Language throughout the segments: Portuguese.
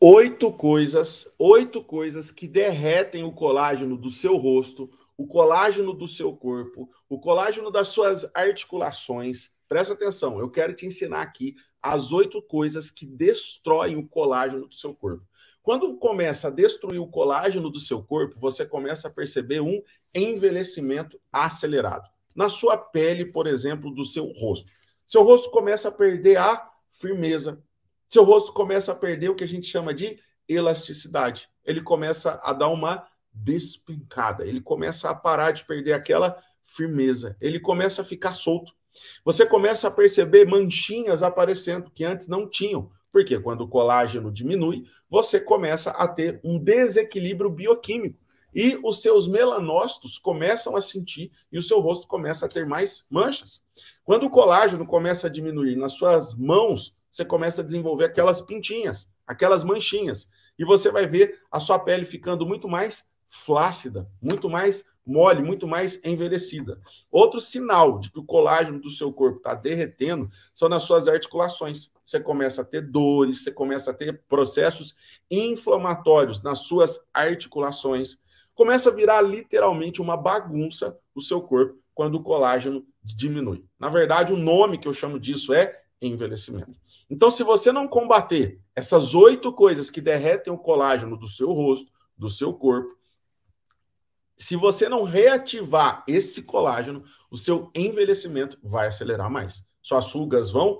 oito coisas, oito coisas que derretem o colágeno do seu rosto, o colágeno do seu corpo, o colágeno das suas articulações. Presta atenção, eu quero te ensinar aqui as oito coisas que destroem o colágeno do seu corpo. Quando começa a destruir o colágeno do seu corpo, você começa a perceber um envelhecimento acelerado. Na sua pele, por exemplo, do seu rosto. Seu rosto começa a perder a firmeza, seu rosto começa a perder o que a gente chama de elasticidade. Ele começa a dar uma despencada, ele começa a parar de perder aquela firmeza, ele começa a ficar solto. Você começa a perceber manchinhas aparecendo que antes não tinham, porque quando o colágeno diminui, você começa a ter um desequilíbrio bioquímico e os seus melanócitos começam a sentir e o seu rosto começa a ter mais manchas. Quando o colágeno começa a diminuir nas suas mãos, você começa a desenvolver aquelas pintinhas, aquelas manchinhas. E você vai ver a sua pele ficando muito mais flácida, muito mais mole, muito mais envelhecida. Outro sinal de que o colágeno do seu corpo está derretendo são nas suas articulações. Você começa a ter dores, você começa a ter processos inflamatórios nas suas articulações. Começa a virar literalmente uma bagunça o seu corpo quando o colágeno diminui. Na verdade, o nome que eu chamo disso é envelhecimento. Então, se você não combater essas oito coisas que derretem o colágeno do seu rosto, do seu corpo, se você não reativar esse colágeno, o seu envelhecimento vai acelerar mais. Suas rugas vão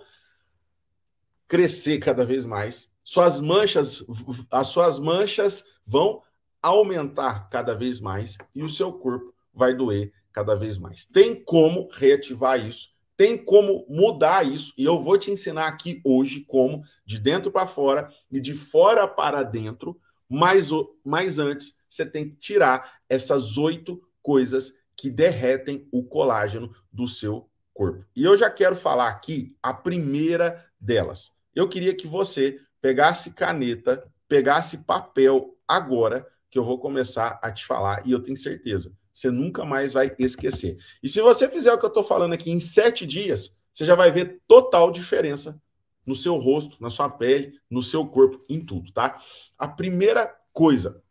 crescer cada vez mais, suas manchas, as suas manchas vão aumentar cada vez mais e o seu corpo vai doer cada vez mais. Tem como reativar isso tem como mudar isso e eu vou te ensinar aqui hoje como, de dentro para fora e de fora para dentro, mas, mais antes você tem que tirar essas oito coisas que derretem o colágeno do seu corpo. E eu já quero falar aqui a primeira delas. Eu queria que você pegasse caneta, pegasse papel agora, que eu vou começar a te falar e eu tenho certeza você nunca mais vai esquecer. E se você fizer o que eu estou falando aqui em sete dias, você já vai ver total diferença no seu rosto, na sua pele, no seu corpo, em tudo, tá? A primeira coisa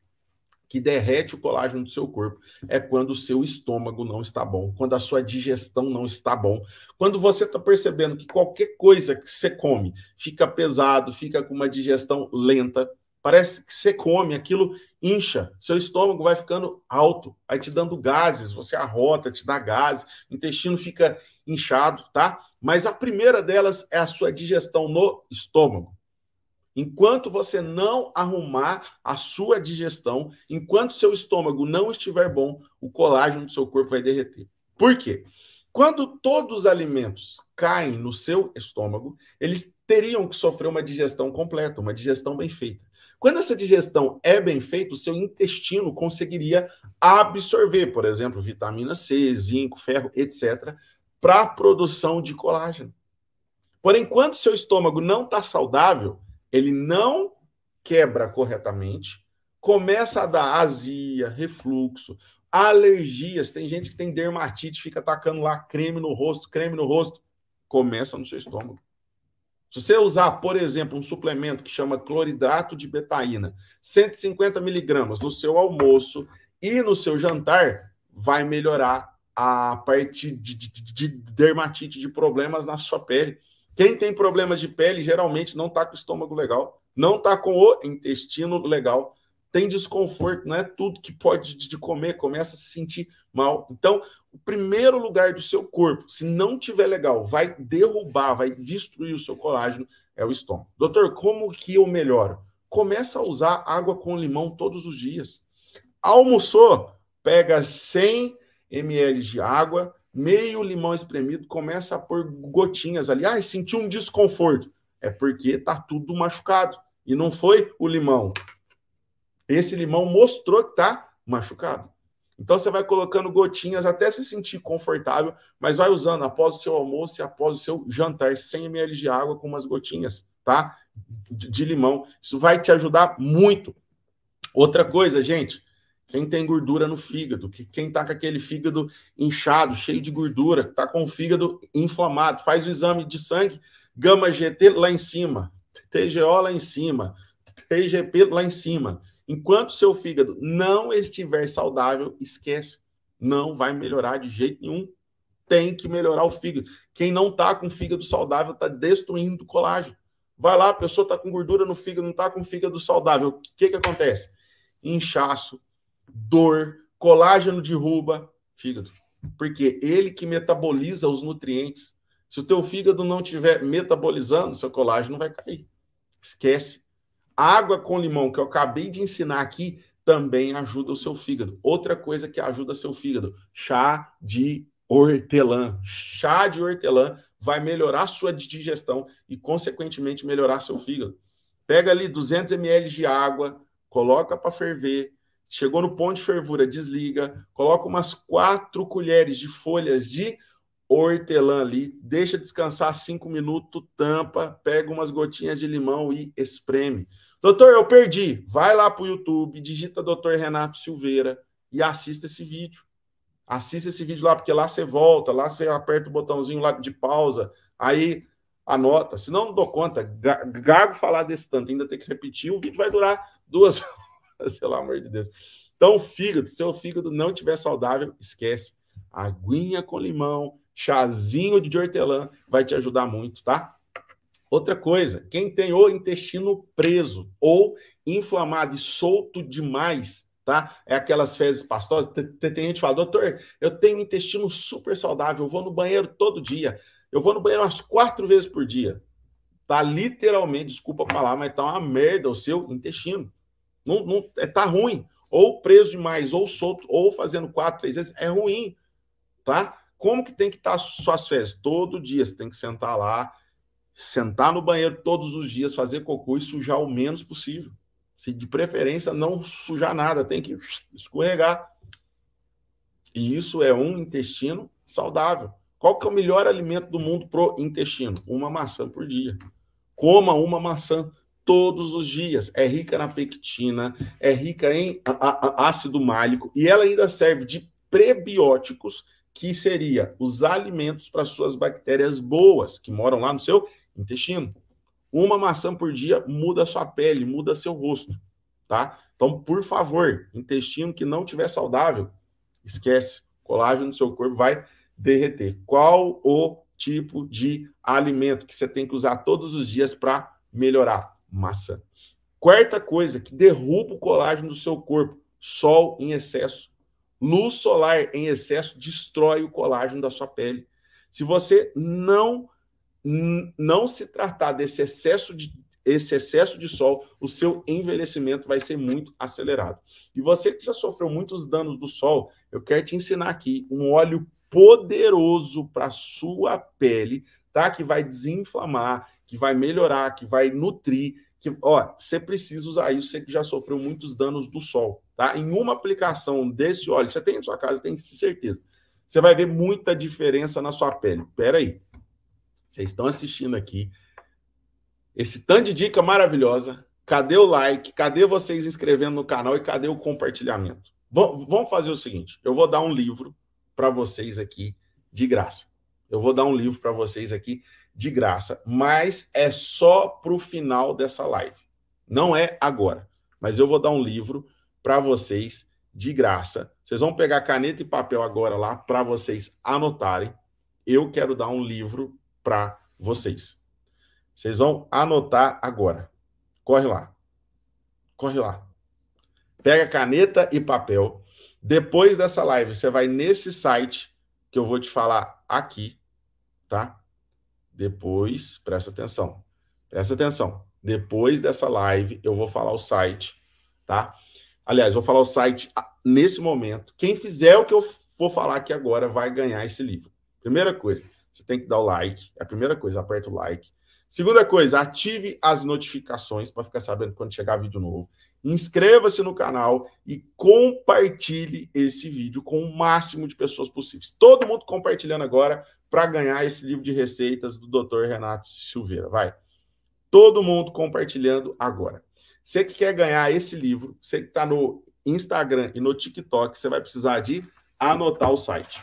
que derrete o colágeno do seu corpo é quando o seu estômago não está bom, quando a sua digestão não está bom, quando você está percebendo que qualquer coisa que você come fica pesado, fica com uma digestão lenta, Parece que você come, aquilo incha, seu estômago vai ficando alto, vai te dando gases, você arrota, te dá gases, o intestino fica inchado, tá? Mas a primeira delas é a sua digestão no estômago. Enquanto você não arrumar a sua digestão, enquanto seu estômago não estiver bom, o colágeno do seu corpo vai derreter. Por quê? Quando todos os alimentos caem no seu estômago, eles teriam que sofrer uma digestão completa, uma digestão bem feita. Quando essa digestão é bem feita, o seu intestino conseguiria absorver, por exemplo, vitamina C, zinco, ferro, etc., para a produção de colágeno. Porém, quando seu estômago não está saudável, ele não quebra corretamente, começa a dar azia, refluxo, alergias. Tem gente que tem dermatite, fica atacando lá creme no rosto, creme no rosto. Começa no seu estômago. Se você usar, por exemplo, um suplemento que chama cloridrato de betaína, 150 miligramas no seu almoço e no seu jantar, vai melhorar a parte de, de, de dermatite, de problemas na sua pele. Quem tem problemas de pele geralmente não está com o estômago legal, não está com o intestino legal, tem desconforto, não é tudo que pode de comer, começa a se sentir mal. Então, o primeiro lugar do seu corpo, se não tiver legal, vai derrubar, vai destruir o seu colágeno, é o estômago. Doutor, como que eu melhoro? Começa a usar água com limão todos os dias. Almoçou, pega 100 ml de água, meio limão espremido, começa a pôr gotinhas ali. Ai, ah, senti um desconforto. É porque tá tudo machucado. E não foi o limão, esse limão mostrou que está machucado. Então você vai colocando gotinhas até se sentir confortável, mas vai usando após o seu almoço e após o seu jantar, 100 ml de água com umas gotinhas, tá? De, de limão. Isso vai te ajudar muito. Outra coisa, gente, quem tem gordura no fígado, que quem tá com aquele fígado inchado, cheio de gordura, tá com o fígado inflamado, faz o exame de sangue, gama GT lá em cima, TGO lá em cima, TGP lá em cima. Enquanto seu fígado não estiver saudável, esquece, não vai melhorar de jeito nenhum. Tem que melhorar o fígado. Quem não está com fígado saudável está destruindo o colágeno. Vai lá, a pessoa está com gordura no fígado, não está com fígado saudável. O que, que acontece? Inchaço, dor, colágeno derruba fígado. Porque ele que metaboliza os nutrientes. Se o teu fígado não estiver metabolizando, seu colágeno vai cair. Esquece. Água com limão, que eu acabei de ensinar aqui, também ajuda o seu fígado. Outra coisa que ajuda seu fígado, chá de hortelã. Chá de hortelã vai melhorar sua digestão e, consequentemente, melhorar seu fígado. Pega ali 200 ml de água, coloca para ferver. Chegou no ponto de fervura, desliga, coloca umas quatro colheres de folhas de hortelã ali, deixa descansar cinco minutos, tampa, pega umas gotinhas de limão e espreme. Doutor, eu perdi. Vai lá para o YouTube, digita Doutor Renato Silveira e assista esse vídeo. Assista esse vídeo lá, porque lá você volta, lá você aperta o botãozinho lá de pausa, aí anota. Se não, dou conta. Gago falar desse tanto, ainda tem que repetir. O vídeo vai durar duas horas, pelo amor de Deus. Então, fígado, se seu fígado não tiver saudável, esquece. Aguinha com limão, chazinho de hortelã vai te ajudar muito, tá? Outra coisa, quem tem o intestino preso ou inflamado e solto demais, tá? É aquelas fezes pastosas. Tem gente que fala, doutor, eu tenho um intestino super saudável, eu vou no banheiro todo dia, eu vou no banheiro umas quatro vezes por dia. Tá literalmente, desculpa falar, mas tá uma merda o seu intestino. Não, não, é, tá ruim. Ou preso demais, ou solto, ou fazendo quatro, três vezes, é ruim, tá? Como que tem que estar tá suas fezes? Todo dia você tem que sentar lá sentar no banheiro todos os dias, fazer cocô e sujar o menos possível. Se de preferência não sujar nada, tem que escorregar. E isso é um intestino saudável. Qual que é o melhor alimento do mundo pro intestino? Uma maçã por dia. Coma uma maçã todos os dias. É rica na pectina, é rica em ácido málico e ela ainda serve de prebióticos, que seria os alimentos para suas bactérias boas que moram lá no seu intestino. Uma maçã por dia muda sua pele, muda seu rosto, tá? Então, por favor, intestino que não tiver saudável, esquece. Colágeno do seu corpo vai derreter. Qual o tipo de alimento que você tem que usar todos os dias para melhorar? Maçã. Quarta coisa que derruba o colágeno do seu corpo: sol em excesso. Luz solar em excesso destrói o colágeno da sua pele. Se você não não se tratar desse excesso de esse excesso de sol, o seu envelhecimento vai ser muito acelerado. E você que já sofreu muitos danos do sol, eu quero te ensinar aqui um óleo poderoso para sua pele, tá? Que vai desinflamar, que vai melhorar, que vai nutrir, que, ó, você precisa usar isso, você que já sofreu muitos danos do sol, tá? Em uma aplicação desse óleo, você tem em sua casa, tem certeza. Você vai ver muita diferença na sua pele. Pera aí. Vocês estão assistindo aqui. Esse tanto de dica maravilhosa. Cadê o like? Cadê vocês inscrevendo no canal e cadê o compartilhamento? V vamos fazer o seguinte: eu vou dar um livro para vocês aqui de graça. Eu vou dar um livro para vocês aqui de graça, mas é só para o final dessa live. Não é agora, mas eu vou dar um livro para vocês de graça. Vocês vão pegar caneta e papel agora lá para vocês anotarem. Eu quero dar um livro para vocês. Vocês vão anotar agora. Corre lá. Corre lá. Pega caneta e papel. Depois dessa live, você vai nesse site que eu vou te falar aqui, tá? Depois, presta atenção. Presta atenção. Depois dessa live, eu vou falar o site, tá? Aliás, vou falar o site ah, nesse momento. Quem fizer o que eu vou falar aqui agora vai ganhar esse livro. Primeira coisa. Você tem que dar o like. É a primeira coisa, aperta o like. Segunda coisa, ative as notificações para ficar sabendo quando chegar vídeo novo. Inscreva-se no canal e compartilhe esse vídeo com o máximo de pessoas possíveis. Todo mundo compartilhando agora para ganhar esse livro de receitas do Dr. Renato Silveira. Vai. Todo mundo compartilhando agora. Você que quer ganhar esse livro, você que está no Instagram e no TikTok, você vai precisar de anotar o site.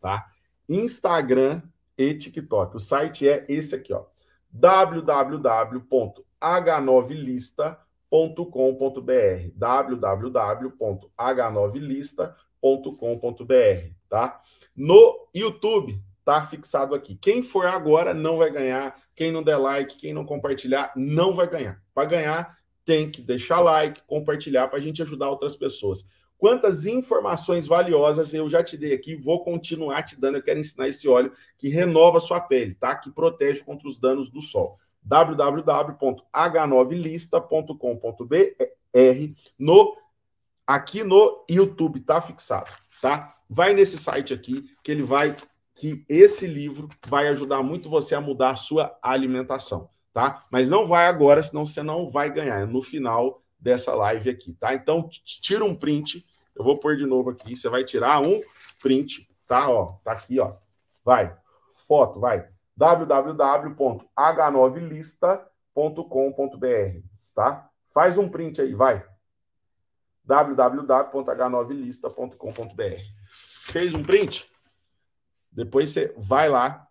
Tá? Instagram e TikTok. O site é esse aqui, ó, www.h9lista.com.br, www.h9lista.com.br, tá? No YouTube tá fixado aqui. Quem for agora não vai ganhar, quem não der like, quem não compartilhar não vai ganhar. Para ganhar tem que deixar like, compartilhar para a gente ajudar outras pessoas. Quantas informações valiosas eu já te dei aqui, vou continuar te dando. Eu quero ensinar esse óleo que renova sua pele, tá? Que protege contra os danos do sol. www.h9lista.com.br é no aqui no YouTube tá fixado, tá? Vai nesse site aqui que ele vai que esse livro vai ajudar muito você a mudar a sua alimentação tá? Mas não vai agora, senão você não vai ganhar. É no final dessa live aqui, tá? Então, tira um print. Eu vou pôr de novo aqui. Você vai tirar um print, tá? Ó, tá aqui, ó. Vai. Foto, vai. www.h9lista.com.br, tá? Faz um print aí, vai. www.h9lista.com.br. Fez um print? Depois você vai lá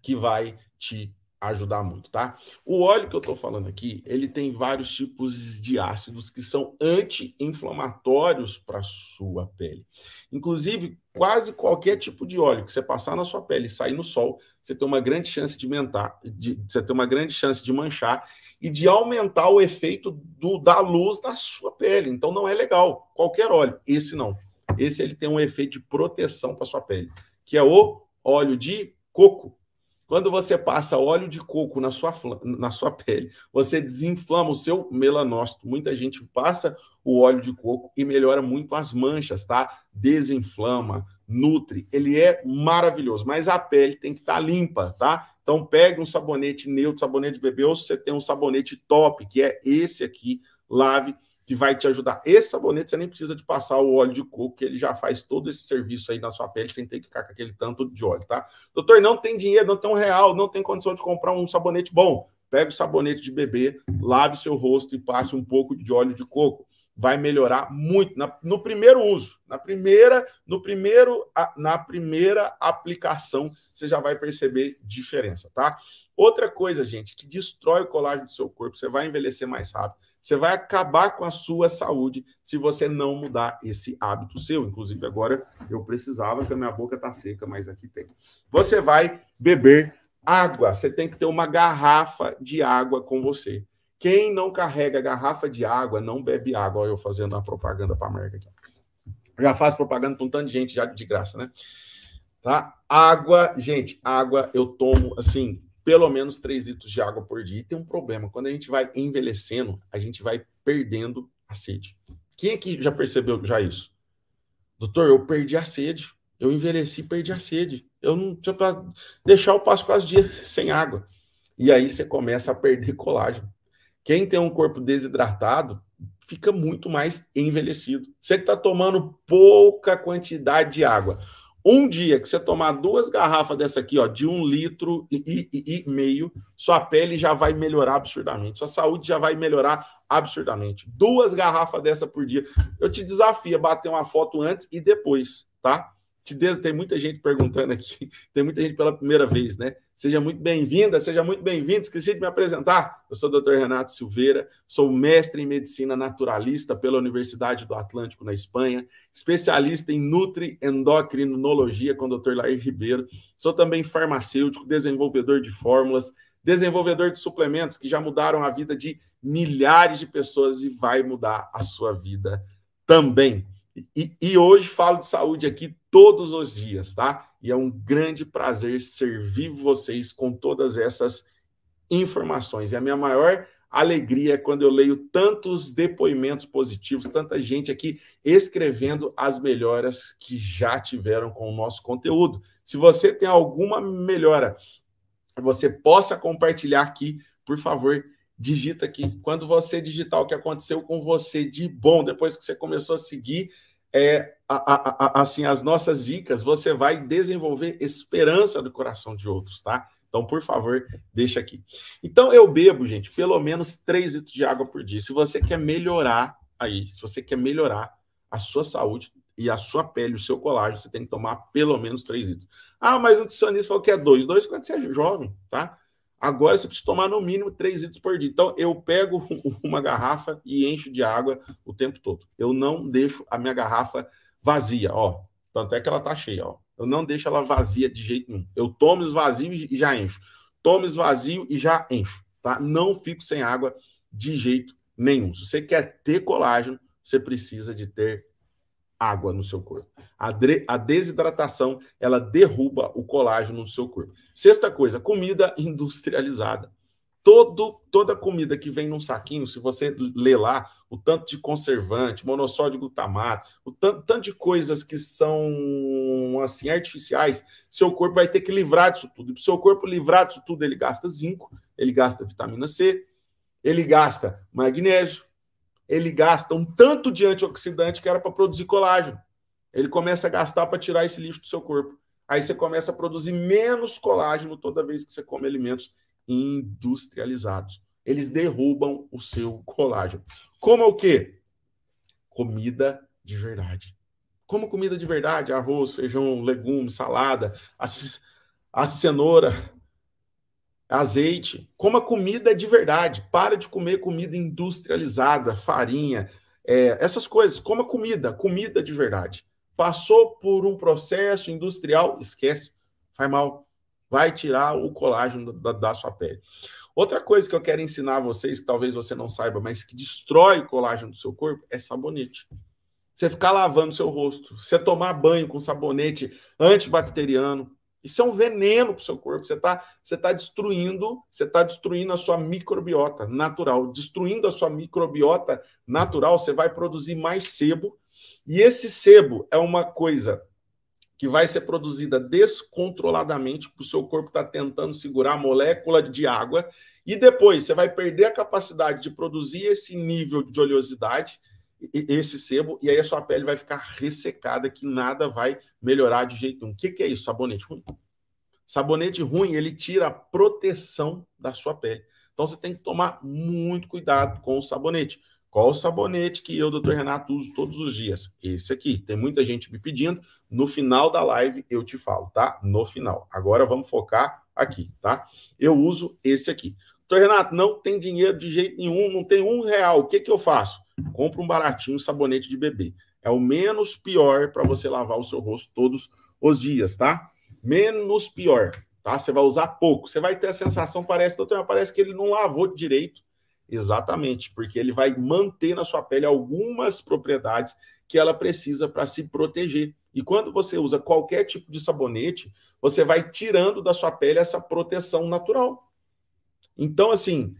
que vai te ajudar muito, tá? O óleo que eu estou falando aqui, ele tem vários tipos de ácidos que são anti-inflamatórios para sua pele. Inclusive, quase qualquer tipo de óleo que você passar na sua pele e sair no sol, você tem uma grande chance de mentar, de, você tem uma grande chance de manchar e de aumentar o efeito do, da luz na sua pele. Então não é legal. Qualquer óleo, esse não. Esse ele tem um efeito de proteção para sua pele, que é o óleo de coco. Quando você passa óleo de coco na sua, na sua pele, você desinflama o seu melanócito. Muita gente passa o óleo de coco e melhora muito as manchas, tá? Desinflama, nutre. Ele é maravilhoso, mas a pele tem que estar tá limpa, tá? Então pegue um sabonete neutro, sabonete de bebê, ou se você tem um sabonete top, que é esse aqui, lave que vai te ajudar. Esse sabonete você nem precisa de passar o óleo de coco, que ele já faz todo esse serviço aí na sua pele sem ter que ficar com aquele tanto de óleo, tá? Doutor, não tem dinheiro, não tem um real, não tem condição de comprar um sabonete bom. Pega o sabonete de bebê, lave seu rosto e passe um pouco de óleo de coco. Vai melhorar muito na, no primeiro uso, na primeira, no primeiro, na primeira aplicação, você já vai perceber diferença, tá? Outra coisa, gente, que destrói o colágeno do seu corpo, você vai envelhecer mais rápido você vai acabar com a sua saúde se você não mudar esse hábito seu. Inclusive, agora eu precisava, porque a minha boca está seca, mas aqui tem. Você vai beber água. Você tem que ter uma garrafa de água com você. Quem não carrega garrafa de água não bebe água. Olha eu fazendo uma propaganda para a aqui. Já faço propaganda para um tanto de gente já de graça, né? Tá? Água, gente, água eu tomo assim pelo menos 3 litros de água por dia. E tem um problema: quando a gente vai envelhecendo, a gente vai perdendo a sede. Quem aqui já percebeu já isso? Doutor, eu perdi a sede. Eu envelheci, perdi a sede. Eu não tinha para deixar o passo quase dias sem água. E aí você começa a perder colágeno. Quem tem um corpo desidratado fica muito mais envelhecido. Você que está tomando pouca quantidade de água um dia que você tomar duas garrafas dessa aqui, ó, de um litro e, e, e, meio, sua pele já vai melhorar absurdamente, sua saúde já vai melhorar absurdamente. Duas garrafas dessa por dia. Eu te desafio a bater uma foto antes e depois, tá? Tideza, tem muita gente perguntando aqui, tem muita gente pela primeira vez, né? Seja muito bem-vinda, seja muito bem-vindo. Esqueci de me apresentar. Eu sou o Dr. Renato Silveira, sou mestre em medicina naturalista pela Universidade do Atlântico, na Espanha, especialista em nutri-endocrinologia com o Dr. Lair Ribeiro. Sou também farmacêutico, desenvolvedor de fórmulas, desenvolvedor de suplementos que já mudaram a vida de milhares de pessoas e vai mudar a sua vida também. E, e, hoje falo de saúde aqui todos os dias, tá? E é um grande prazer servir vocês com todas essas informações. E a minha maior alegria é quando eu leio tantos depoimentos positivos, tanta gente aqui escrevendo as melhoras que já tiveram com o nosso conteúdo. Se você tem alguma melhora, você possa compartilhar aqui, por favor, digita aqui. Quando você digitar o que aconteceu com você de bom, depois que você começou a seguir é, a, a, a, assim as nossas dicas, você vai desenvolver esperança no coração de outros, tá? Então, por favor, deixa aqui. Então, eu bebo, gente, pelo menos 3 litros de água por dia. Se você quer melhorar aí, se você quer melhorar a sua saúde e a sua pele, o seu colágeno, você tem que tomar pelo menos 3 litros. Ah, mas o nutricionista falou que é 2. 2 quando você é jovem, tá? Agora você precisa tomar no mínimo 3 litros por dia. Então, eu pego uma garrafa e encho de água o tempo todo. Eu não deixo a minha garrafa vazia, ó. Tanto é que ela tá cheia, ó. Eu não deixo ela vazia de jeito nenhum. Eu tomo esvazio e já encho. Tomo esvazio e já encho, tá? Não fico sem água de jeito nenhum. Se você quer ter colágeno, você precisa de ter água no seu corpo. A, a, desidratação, ela derruba o colágeno no seu corpo. Sexta coisa, comida industrializada. Todo, toda comida que vem num saquinho, se você ler lá, o tanto de conservante, monossódio glutamato, o tanto, tanto de coisas que são assim artificiais, seu corpo vai ter que livrar disso tudo. E para seu corpo livrar disso tudo, ele gasta zinco, ele gasta vitamina C, ele gasta magnésio, ele gasta um tanto de antioxidante que era para produzir colágeno. Ele começa a gastar para tirar esse lixo do seu corpo. Aí você começa a produzir menos colágeno toda vez que você come alimentos industrializados. Eles derrubam o seu colágeno. Como é o quê? Comida de verdade. Como comida de verdade, arroz, feijão, legumes, salada, a, a cenoura, azeite. Coma comida de verdade. Para de comer comida industrializada, farinha, é, essas coisas. Coma comida, comida de verdade. Passou por um processo industrial, esquece, faz mal. Vai tirar o colágeno da, da sua pele. Outra coisa que eu quero ensinar a vocês, que talvez você não saiba, mas que destrói o colágeno do seu corpo, é sabonete. Você ficar lavando seu rosto, você tomar banho com sabonete antibacteriano, isso é um veneno para o seu corpo. Você está você tá destruindo, você está destruindo a sua microbiota natural. Destruindo a sua microbiota natural, você vai produzir mais sebo. E esse sebo é uma coisa que vai ser produzida descontroladamente, porque o seu corpo está tentando segurar a molécula de água. E depois você vai perder a capacidade de produzir esse nível de oleosidade esse sebo e aí a sua pele vai ficar ressecada que nada vai melhorar de jeito nenhum. O que, que é isso? Sabonete ruim. Sabonete ruim, ele tira a proteção da sua pele. Então você tem que tomar muito cuidado com o sabonete. Qual o sabonete que eu, doutor Renato, uso todos os dias? Esse aqui. Tem muita gente me pedindo. No final da live eu te falo, tá? No final. Agora vamos focar aqui, tá? Eu uso esse aqui. Doutor Renato, não tem dinheiro de jeito nenhum, não tem um real. O que, que eu faço? compra um baratinho sabonete de bebê. É o menos pior para você lavar o seu rosto todos os dias, tá? Menos pior, tá? Você vai usar pouco. Você vai ter a sensação, parece, doutor, parece que ele não lavou direito. Exatamente, porque ele vai manter na sua pele algumas propriedades que ela precisa para se proteger. E quando você usa qualquer tipo de sabonete, você vai tirando da sua pele essa proteção natural. Então, assim,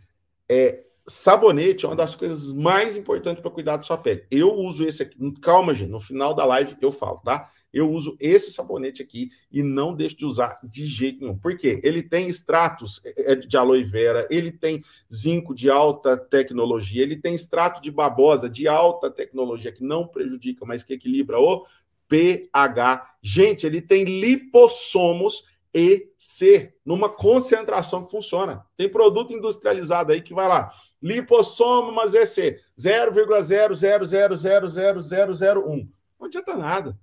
é, Sabonete é uma das coisas mais importantes para cuidar da sua pele. Eu uso esse aqui. Calma, gente. No final da live eu falo, tá? Eu uso esse sabonete aqui e não deixo de usar de jeito nenhum. Por quê? Ele tem extratos é, é, de aloe vera, ele tem zinco de alta tecnologia, ele tem extrato de babosa de alta tecnologia, que não prejudica, mas que equilibra o pH. Gente, ele tem lipossomos e C, numa concentração que funciona. Tem produto industrializado aí que vai lá, lipossomas EC, 0,0000001. Não adianta nada,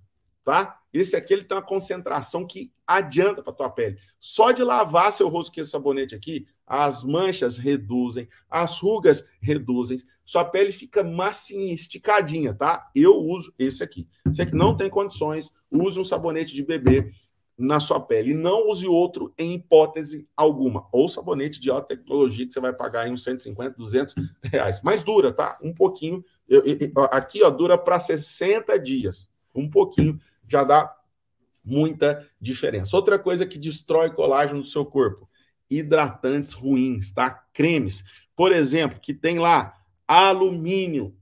tá? Esse aqui ele tem uma concentração que adianta para tua pele. Só de lavar seu rosto com esse sabonete aqui, as manchas reduzem, as rugas reduzem, sua pele fica massinha, esticadinha, tá? Eu uso esse aqui. Você que não tem condições, use um sabonete de bebê na sua pele. Não use outro em hipótese alguma. Ou sabonete de alta tecnologia que você vai pagar em uns 150, 200 reais. Mas dura, tá? Um pouquinho. Eu, eu, aqui, ó, dura para 60 dias. Um pouquinho já dá muita diferença. Outra coisa que destrói colágeno do seu corpo: hidratantes ruins, tá? Cremes, por exemplo, que tem lá alumínio,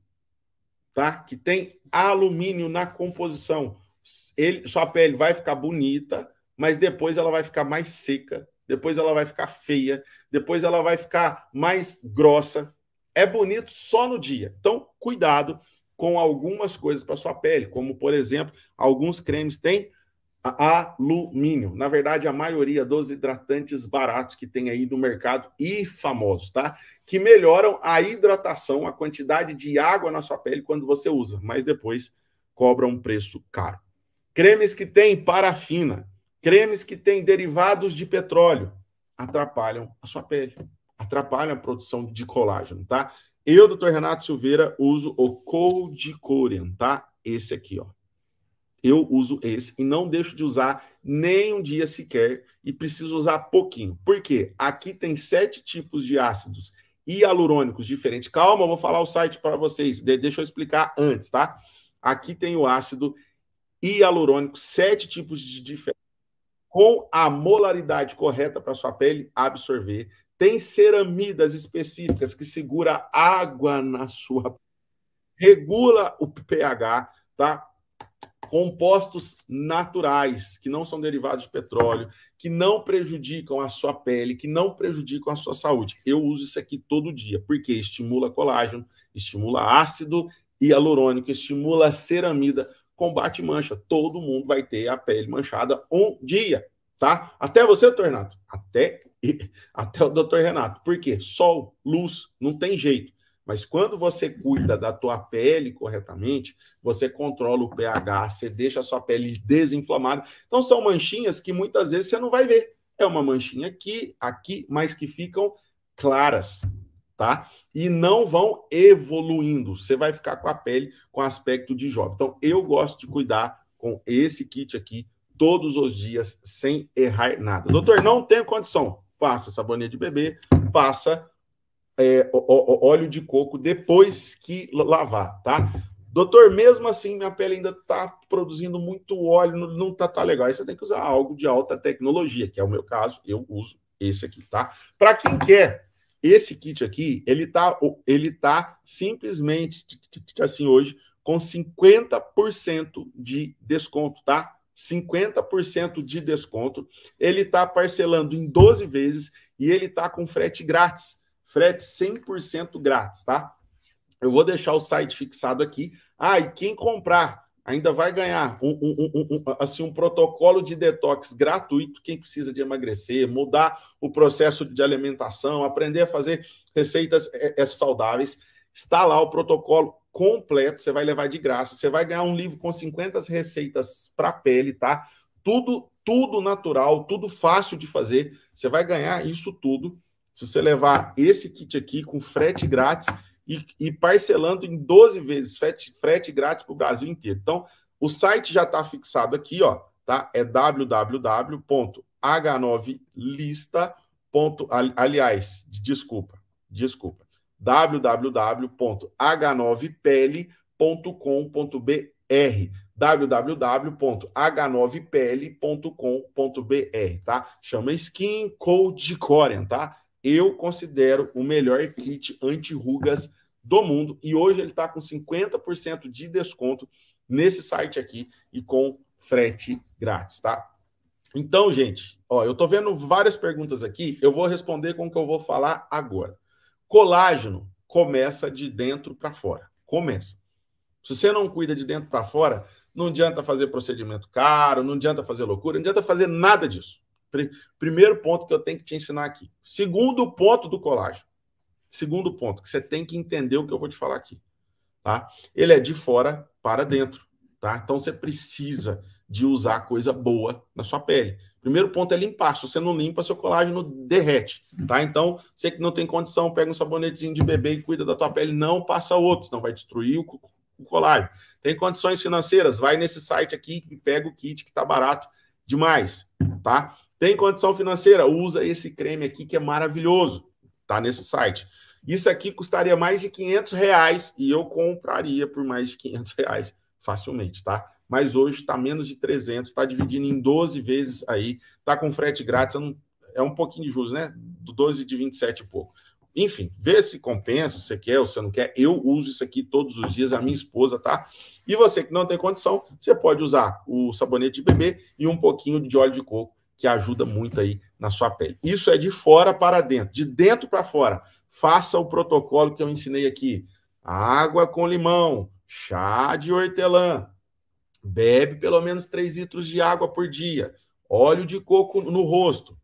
tá? Que tem alumínio na composição ele, sua pele vai ficar bonita, mas depois ela vai ficar mais seca, depois ela vai ficar feia, depois ela vai ficar mais grossa. É bonito só no dia. Então, cuidado com algumas coisas para sua pele, como por exemplo, alguns cremes têm alumínio. Na verdade, a maioria dos hidratantes baratos que tem aí no mercado e famosos, tá? Que melhoram a hidratação, a quantidade de água na sua pele quando você usa, mas depois cobra um preço caro cremes que têm parafina, cremes que têm derivados de petróleo, atrapalham a sua pele, atrapalham a produção de colágeno, tá? Eu, doutor Renato Silveira, uso o Corian, tá? Esse aqui, ó. Eu uso esse e não deixo de usar nem um dia sequer e preciso usar pouquinho. Por quê? Aqui tem sete tipos de ácidos hialurônicos diferentes. Calma, eu vou falar o site para vocês. De deixa eu explicar antes, tá? Aqui tem o ácido hialurônico, sete tipos de diferentes, com a molaridade correta para sua pele absorver. Tem ceramidas específicas que segura água na sua pele. Regula o pH, tá? compostos naturais, que não são derivados de petróleo, que não prejudicam a sua pele, que não prejudicam a sua saúde. Eu uso isso aqui todo dia, porque estimula colágeno, estimula ácido hialurônico, estimula ceramida, combate mancha. Todo mundo vai ter a pele manchada um dia, tá? Até você, doutor Renato. Até, até o doutor Renato. Por quê? Sol, luz, não tem jeito. Mas quando você cuida da tua pele corretamente, você controla o pH, você deixa a sua pele desinflamada. Então são manchinhas que muitas vezes você não vai ver. É uma manchinha aqui, aqui, mas que ficam claras, tá? e não vão evoluindo. Você vai ficar com a pele com aspecto de jovem. Então, eu gosto de cuidar com esse kit aqui todos os dias, sem errar nada. Doutor, não tenho condição. Passa sabonete de bebê, passa é, óleo de coco depois que lavar, tá? Doutor, mesmo assim, minha pele ainda está produzindo muito óleo, não está tá legal. Aí você tem que usar algo de alta tecnologia, que é o meu caso, eu uso esse aqui, tá? Para quem quer esse kit aqui, ele tá, ele tá simplesmente assim hoje com 50% de desconto, tá? 50% de desconto. Ele tá parcelando em 12 vezes e ele tá com frete grátis. Frete 100% grátis, tá? Eu vou deixar o site fixado aqui. Ah, e quem comprar ainda vai ganhar um, um, um, assim, um protocolo de detox gratuito, quem precisa de emagrecer, mudar o processo de alimentação, aprender a fazer receitas é, é, saudáveis. Está lá o protocolo completo, você vai levar de graça. Você vai ganhar um livro com 50 receitas para pele, tá? Tudo, tudo natural, tudo fácil de fazer. Você vai ganhar isso tudo se você levar esse kit aqui com frete grátis e, e parcelando em 12 vezes, frete, frete grátis para o Brasil inteiro. Então, o site já está fixado aqui, ó, tá? É www.h9lista.com. Aliás, desculpa, desculpa. www.h9pele.com.br www.h9pele.com.br, tá? Chama Skin Code Corian, tá? eu considero o melhor kit anti-rugas do mundo. E hoje ele está com 50% de desconto nesse site aqui e com frete grátis, tá? Então, gente, ó, eu tô vendo várias perguntas aqui, eu vou responder com o que eu vou falar agora. Colágeno começa de dentro para fora. Começa. Se você não cuida de dentro para fora, não adianta fazer procedimento caro, não adianta fazer loucura, não adianta fazer nada disso. Primeiro ponto que eu tenho que te ensinar aqui. Segundo ponto do colágeno. Segundo ponto, que você tem que entender o que eu vou te falar aqui. Tá? Ele é de fora para dentro. Tá? Então você precisa de usar coisa boa na sua pele. Primeiro ponto é limpar. Se você não limpa, seu colágeno derrete, tá? Então, você que não tem condição, pega um sabonetezinho de bebê e cuida da tua pele, não passa outro, não vai destruir o, o colágeno. Tem condições financeiras? Vai nesse site aqui e pega o kit que tá barato demais, tá? Tem condição financeira? Usa esse creme aqui que é maravilhoso. Tá nesse site. Isso aqui custaria mais de 500 reais e eu compraria por mais de 500 reais facilmente, tá? Mas hoje está menos de 300, está dividindo em 12 vezes aí, tá com frete grátis, é um pouquinho de juros, né? Do 12 de 27 e pouco. Enfim, vê se compensa, se você quer ou se não quer. Eu uso isso aqui todos os dias, a minha esposa, tá? E você que não tem condição, você pode usar o sabonete de bebê e um pouquinho de óleo de coco que ajuda muito aí na sua pele. Isso é de fora para dentro, de dentro para fora. Faça o protocolo que eu ensinei aqui. Água com limão, chá de hortelã. Bebe pelo menos 3 litros de água por dia. Óleo de coco no rosto.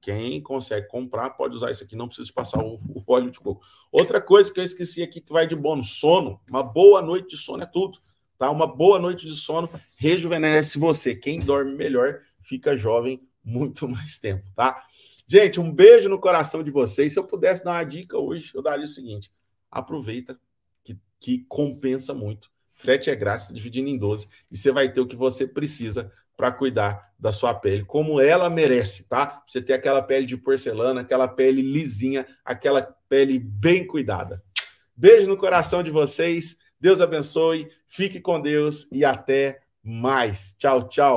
Quem consegue comprar pode usar isso aqui, não precisa passar o, o óleo de coco. Outra coisa que eu esqueci aqui que vai de bônus, sono. Uma boa noite de sono é tudo, tá? Uma boa noite de sono rejuvenesce você. Quem dorme melhor fica jovem muito mais tempo, tá? Gente, um beijo no coração de vocês. Se eu pudesse dar uma dica hoje, eu daria o seguinte: aproveita que, que compensa muito. Frete é grátis, dividindo em 12, e você vai ter o que você precisa para cuidar da sua pele, como ela merece, tá? Você ter aquela pele de porcelana, aquela pele lisinha, aquela pele bem cuidada. Beijo no coração de vocês. Deus abençoe, fique com Deus e até mais. Tchau, tchau.